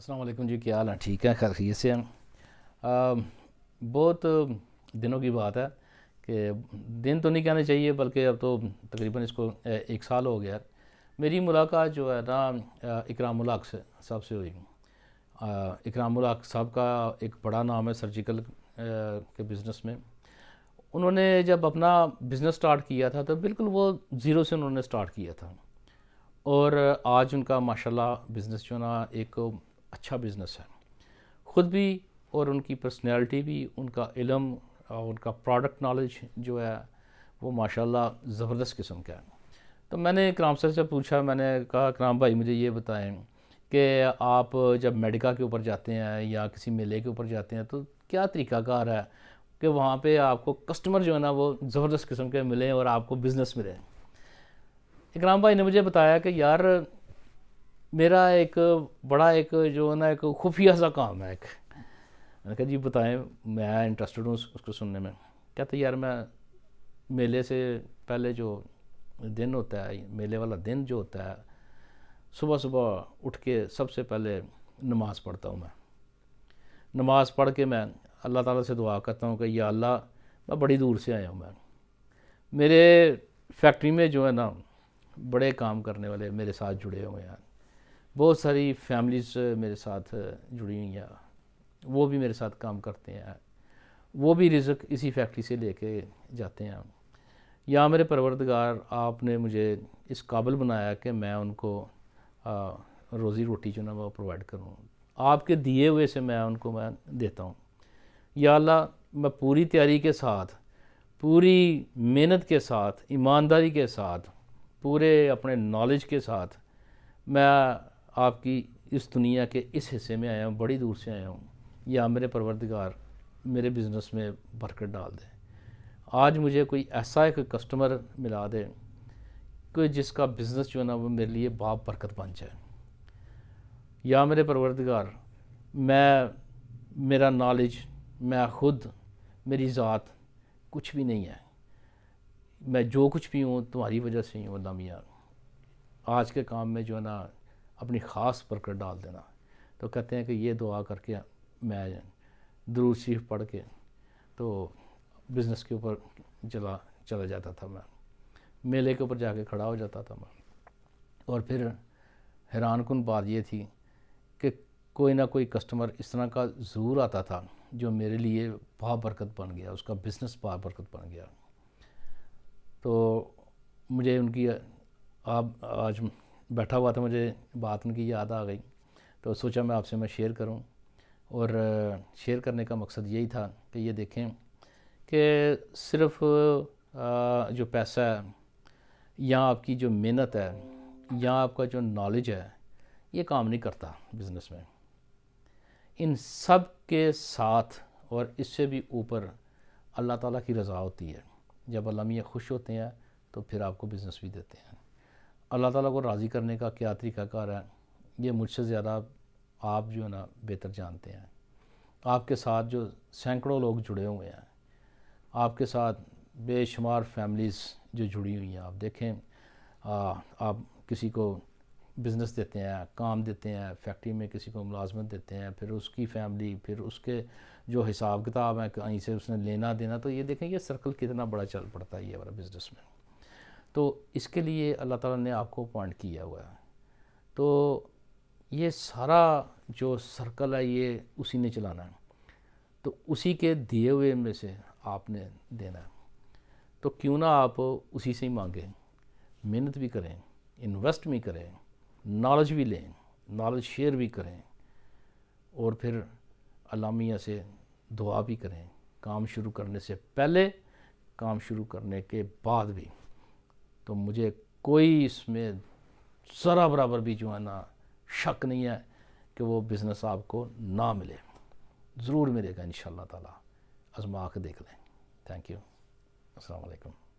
असलम जी क्या हाल है ठीक है खैरियत से हैं बहुत दिनों की बात है कि दिन तो नहीं कहना चाहिए बल्कि अब तो तकरीबन इसको एक साल हो गया मेरी मुलाकात जो है ना उलाक से साहब से हुई उलाक साहब का एक बड़ा नाम है सर्जिकल के बिज़नेस में उन्होंने जब अपना बिज़नेस स्टार्ट किया था तो बिल्कुल वो ज़ीरो से उन्होंने स्टार्ट किया था और आज उनका माशाल्लाह बिज़नेस जो ना एक अच्छा बिज़नेस है ख़ुद भी और उनकी पर्सनैलिटी भी उनका इलम और उनका प्रोडक्ट नॉलेज जो है वो माशाल्लाह ज़बरदस्त किस्म का है तो मैंने कराम सर से पूछा मैंने कहा कराम भाई मुझे ये बताएं कि आप जब मेडिका के ऊपर जाते हैं या किसी मेले के ऊपर जाते हैं तो क्या तरीकाकार है कि वहाँ पे आपको कस्टमर जो है ना वो ज़बरदस्त किस्म के मिलें और आपको बिज़नेस मिले इकराम भाई ने मुझे बताया कि यार मेरा एक बड़ा एक जो है ना एक खुफिया सा काम है एक मैंने कहा जी बताएं मैं इंटरेस्टेड हूँ उसको सुनने में कहते यार मैं मेले से पहले जो दिन होता है मेले वाला दिन जो होता है सुबह सुबह उठ के सबसे पहले नमाज़ पढ़ता हूँ मैं नमाज़ पढ़ के मैं अल्लाह ताला से दुआ करता हूँ कि या अल्लाह मैं बड़ी दूर से आया हूँ मैं मेरे फैक्ट्री में जो है ना बड़े काम करने वाले मेरे साथ जुड़े हुए हैं बहुत सारी फैमिलीज़ मेरे साथ जुड़ी हुई हैं वो भी मेरे साथ काम करते हैं वो भी रिजक इसी फैक्ट्री से लेके जाते हैं या मेरे परवरदगार आपने मुझे इस काबिल बनाया कि मैं उनको आ, रोज़ी रोटी जो ना वो प्रोवाइड करूँ आपके दिए हुए से मैं उनको मैं देता हूँ या अल्लाह मैं पूरी तैयारी के साथ पूरी मेहनत के साथ ईमानदारी के साथ पूरे अपने नॉलेज के साथ मैं आपकी इस दुनिया के इस हिस्से में आया हूँ बड़ी दूर से आया हूँ या मेरे परवरदिगार मेरे बिज़नेस में बरकत डाल दें आज मुझे कोई ऐसा एक कस्टमर मिला दे कोई जिसका बिज़नेस जो है ना वो मेरे लिए बाप बरकत बन जाए या मेरे परवरदिगार मैं मेरा नॉलेज मैं खुद मेरी ज़ात कुछ भी नहीं है मैं जो कुछ भी हूँ तुम्हारी वजह से ही हूँ दामिया आज के काम में जो है ना अपनी ख़ास बरकत डाल देना तो कहते हैं कि ये दुआ करके मैं दरूद शरीफ पढ़ के तो बिज़नेस के ऊपर चला चला जाता था मैं मेले के ऊपर जाके खड़ा हो जाता था मैं और फिर हैरान कन बात ये थी कि कोई ना कोई कस्टमर इस तरह का ज़रूर आता था जो मेरे लिए बरकत बन गया उसका बिज़नेस बरकत बन गया तो मुझे उनकी आप आज बैठा हुआ था मुझे बात उनकी याद आ गई तो सोचा मैं आपसे मैं शेयर करूं और शेयर करने का मकसद यही था कि ये देखें कि सिर्फ जो पैसा है या आपकी जो मेहनत है या आपका जो नॉलेज है ये काम नहीं करता बिज़नेस में इन सब के साथ और इससे भी ऊपर अल्लाह ताला की रज़ा होती है जब अल्लाह मियाँ खुश होते हैं तो फिर आपको बिज़नेस भी देते हैं अल्लाह ताला को राज़ी करने का क्या तरीक़ाकार है ये मुझसे ज़्यादा आप जो है ना बेहतर जानते हैं आपके साथ जो सैकड़ों लोग जुड़े हुए हैं आपके साथ बेशुमार फैमिलीज़ जो जुड़ी हुई हैं आप देखें आ, आप किसी को बिज़नेस देते हैं काम देते हैं फैक्ट्री में किसी को मुलाजमत देते हैं फिर उसकी फैमिली फिर उसके जो हिसाब किताब है कहीं से उसने लेना देना तो ये देखें ये सर्कल कितना बड़ा चल पड़ता है ये हमारा बिज़नेस में तो इसके लिए अल्लाह ताला ने आपको अपॉइंट किया हुआ है तो ये सारा जो सर्कल है ये उसी ने चलाना है तो उसी के दिए हुए में से आपने देना है तो क्यों ना आप उसी से ही मांगें मेहनत भी करें इन्वेस्ट भी करें नॉलेज भी लें नॉलेज शेयर भी करें और फिर अलामिया से दुआ भी करें काम शुरू करने से पहले काम शुरू करने के बाद भी तो मुझे कोई इसमें ज़रा बराबर भी जो है ना शक नहीं है कि वो बिज़नेस आपको ना मिले ज़रूर मिलेगा इन ताला आजमा के देख लें थैंक यू अस्सलाम वालेकुम